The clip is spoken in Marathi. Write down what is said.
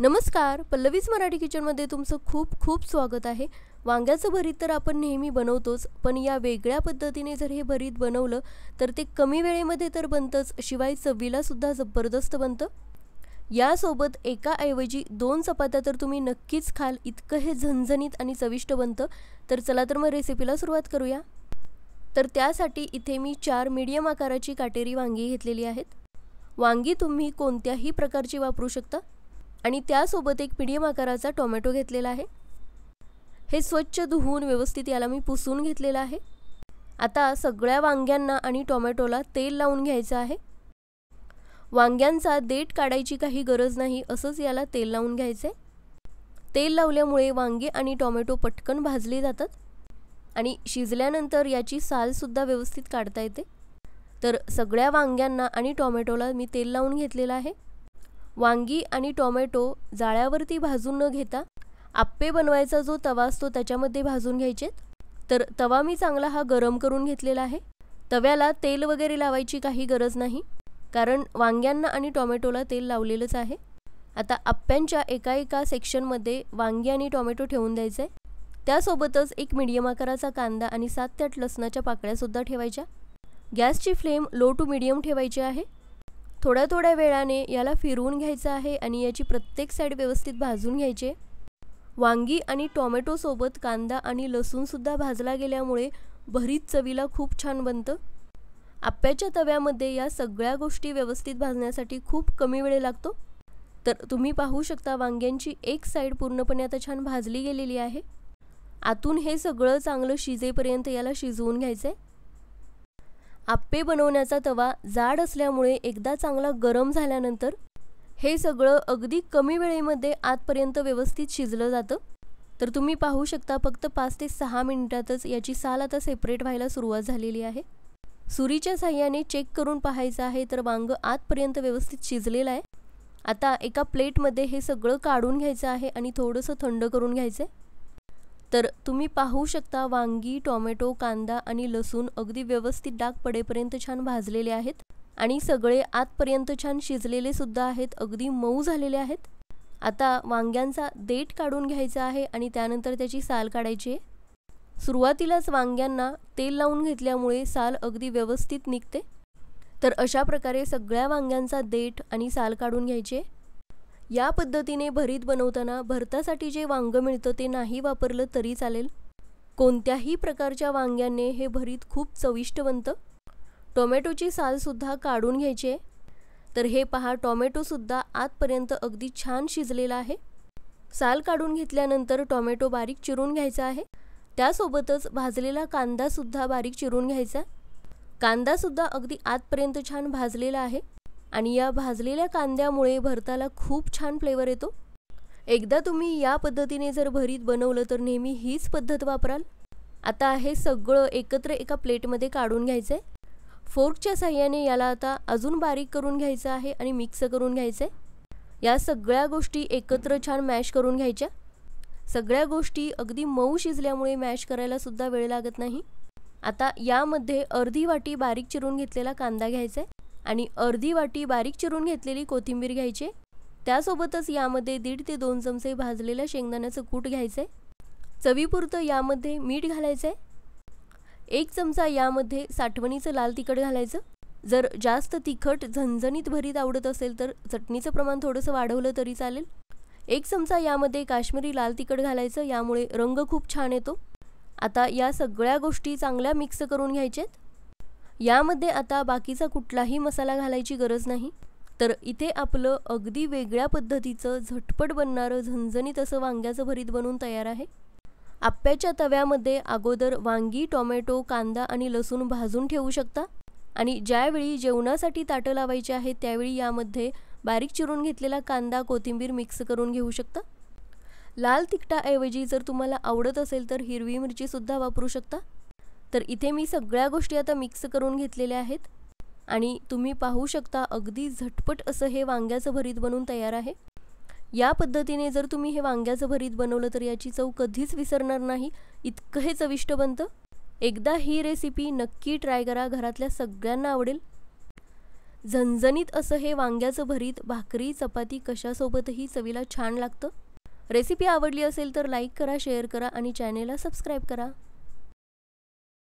नमस्कार पल्लवीज मराठी किचनमध्ये तुमचं खूप खूप स्वागत आहे वांग्याचं भरीत तर आपण नेहमी बनवतोच पण या वेगळ्या पद्धतीने जर हे भरीत बनवलं तर ते कमी वेळेमध्ये तर बनतंच शिवाय चवीलासुद्धा जबरदस्त बनतं यासोबत एकाऐवजी दोन चपात्या तर तुम्ही नक्कीच खाल इतकं हे झणझणीत आणि चविष्ट बनतं तर चला तर मग रेसिपीला सुरुवात करूया तर त्यासाठी इथे मी चार मीडियम आकाराची काटेरी वांगी घेतलेली आहेत वांगी तुम्ही कोणत्याही प्रकारची वापरू शकता आणि त्यासोबत एक मीडियम आकाराचा टोमॅटो घेतलेला आहे हे स्वच्छ धुवून व्यवस्थित याला मी पुसून घेतलेलं आहे आता सगळ्या वांग्यांना आणि टोमॅटोला तेल लावून घ्यायचं आहे वांग्यांचा देठ काढायची काही गरज नाही असंच याला तेल लावून घ्यायचं आहे तेल लावल्यामुळे वांगे आणि टोमॅटो पटकन भाजले जातात आणि शिजल्यानंतर याची सालसुद्धा व्यवस्थित काढता येते तर सगळ्या वांग्यांना आणि टोमॅटोला मी तेल लावून घेतलेलं आहे वांगी आणि टोमॅटो जाळ्यावरती भाजून न घेता आप्पे बनवायचा जो तवा असतो त्याच्यामध्ये भाजून घ्यायचेत तर तवा मी चांगला हा गरम करून घेतलेला आहे तव्याला तेल वगैरे लावायची काही गरज नाही कारण वांग्यांना आणि टोमॅटोला तेल लावलेलंच आहे आता आप्प्यांच्या एका एका सेक्शनमध्ये वांगी आणि टोमॅटो ठेवून द्यायचं आहे त्यासोबतच एक मिडियम आकाराचा कांदा आणि सात ते आठ लसणाच्या पाकळ्यासुद्धा ठेवायच्या गॅसची फ्लेम लो टू मिडियम ठेवायची आहे थोड्या थोड्या वेळाने याला फिरवून घ्यायचं आहे आणि याची प्रत्येक साईड व्यवस्थित भाजून घ्यायचे वांगी आणि टोमॅटोसोबत कांदा आणि लसूणसुद्धा भाजला गेल्यामुळे भरीत चवीला खूप छान बनतं आप्याच्या तव्यामध्ये या सगळ्या गोष्टी व्यवस्थित भाजण्यासाठी खूप कमी वेळ लागतो तर तुम्ही पाहू शकता वांग्यांची एक साईड पूर्णपणे आता छान भाजली गेलेली आहे आतून हे सगळं चांगलं शिजेपर्यंत याला शिजवून घ्यायचं आहे आप्पे बनवण्याचा तवा जाड असल्यामुळे एकदा चांगला गरम झाल्यानंतर हे सगळं अगदी कमी वेळेमध्ये आतपर्यंत व्यवस्थित शिजलं जातं तर तुम्ही पाहू शकता फक्त पाच ते सहा मिनिटातच याची साल आता सेपरेट व्हायला सुरुवात झालेली आहे सुरीच्या साह्याने चेक करून पाहायचं आहे तर वांग आतपर्यंत व्यवस्थित शिजलेलं आहे आता एका प्लेटमध्ये हे सगळं काढून घ्यायचं आहे आणि थोडंसं थंड करून घ्यायचं आहे तर तुम्ही पाहू शकता वांगी टोमॅटो कांदा आणि लसूण अगदी व्यवस्थित डाग पडेपर्यंत छान भाजलेले आहेत आणि सगळे आतपर्यंत छान शिजलेले सुद्धा आहेत अगदी मऊ झालेले आहेत आता वांग्यांचा देठ काढून घ्यायचा आहे आणि त्यानंतर त्याची साल काढायची आहे सुरुवातीलाच वांग्यांना तेल लावून घेतल्यामुळे साल अगदी व्यवस्थित निघते तर अशा प्रकारे सगळ्या वांग्यांचा देठ आणि साल काढून घ्यायचे या पद्धतीने भरीत बनवताना भरतासाठी जे वांगं मिळतं ते नाही वापरलं तरी चालेल कोणत्याही प्रकारच्या वांग्याने हे भरीत खूप चविष्ट बनतं टोमॅटोची सालसुद्धा काढून घ्यायची आहे तर हे पहा टोमॅटोसुद्धा आतपर्यंत अगदी छान शिजलेला आहे साल काढून घेतल्यानंतर टोमॅटो बारीक चिरून घ्यायचा आहे त्यासोबतच भाजलेला कांदासुद्धा बारीक चिरून घ्यायचा कांदासुद्धा अगदी आतपर्यंत छान भाजलेला आहे आणि या भाजलेल्या कांद्यामुळे भरताला खूप छान फ्लेवर येतो एकदा तुम्ही या पद्धतीने जर भरीत बनवलं तर नेहमी हीच पद्धत वापराल आता हे सगळं एकत्र एका प्लेटमध्ये काढून घ्यायचं आहे फोर्कच्या साह्याने याला आता अजून बारीक करून घ्यायचं आहे आणि मिक्स करून घ्यायचं आहे या सगळ्या गोष्टी एकत्र छान मॅश करून घ्यायच्या सगळ्या गोष्टी अगदी मऊ शिजल्यामुळे मॅश करायला सुद्धा वेळ लागत नाही आता यामध्ये अर्धी वाटी बारीक चिरून घेतलेला कांदा घ्यायचा आहे आणि अर्धी वाटी बारीक चिरून घेतलेली कोथिंबीर घ्यायची त्यासोबतच यामध्ये दीड ते दोन चमचे भाजलेल्या शेंगदाण्याचं कूट घ्यायचं आहे चवीपुरतं यामध्ये मीठ घालायचं आहे एक चमचा यामध्ये साठवणीचं लाल तिखट घालायचं जर जास्त तिखट झणझणीत भरीत आवडत असेल तर चटणीचं प्रमाण थोडंसं वाढवलं तरी चालेल एक चमचा यामध्ये काश्मीरी लाल तिखट घालायचं यामुळे रंग खूप छान येतो आता या सगळ्या गोष्टी चांगल्या मिक्स करून घ्यायच्यात यामध्ये आता बाकीचा कुठलाही मसाला घालायची गरज नाही तर इथे आपलं अगदी वेगळ्या पद्धतीचं झटपट बनणारं झणझणीत असं वांग्याचं भरीत बनून तयार आहे आप्याच्या तव्यामध्ये अगोदर वांगी टोमॅटो कांदा आणि लसूण भाजून ठेवू शकता आणि ज्यावेळी जेवणासाठी ताटं लावायचे आहे त्यावेळी यामध्ये बारीक चिरून घेतलेला कांदा कोथिंबीर मिक्स करून घेऊ शकता लाल तिखटाऐवजी जर तुम्हाला आवडत असेल तर हिरवी मिरचीसुद्धा वापरू शकता तर इथे मी सगळ्या गोष्टी आता मिक्स करून घेतलेल्या आहेत आणि तुम्ही पाहू शकता अगदी झटपट असं हे वांग्याचं भरीत बनून तयार आहे या पद्धतीने जर तुम्ही हे वांग्याचं भरीत बनवलं तर याची चव कधीच विसरणार नाही इतकं हे चविष्ट बनतं एकदा ही रेसिपी नक्की ट्राय करा घरातल्या सगळ्यांना आवडेल झणझणीत असं हे वांग्याचं भरीत भाकरी चपाती कशासोबतही चवीला छान लागतं रेसिपी आवडली असेल तर लाईक करा शेअर करा आणि चॅनेलला सबस्क्राईब करा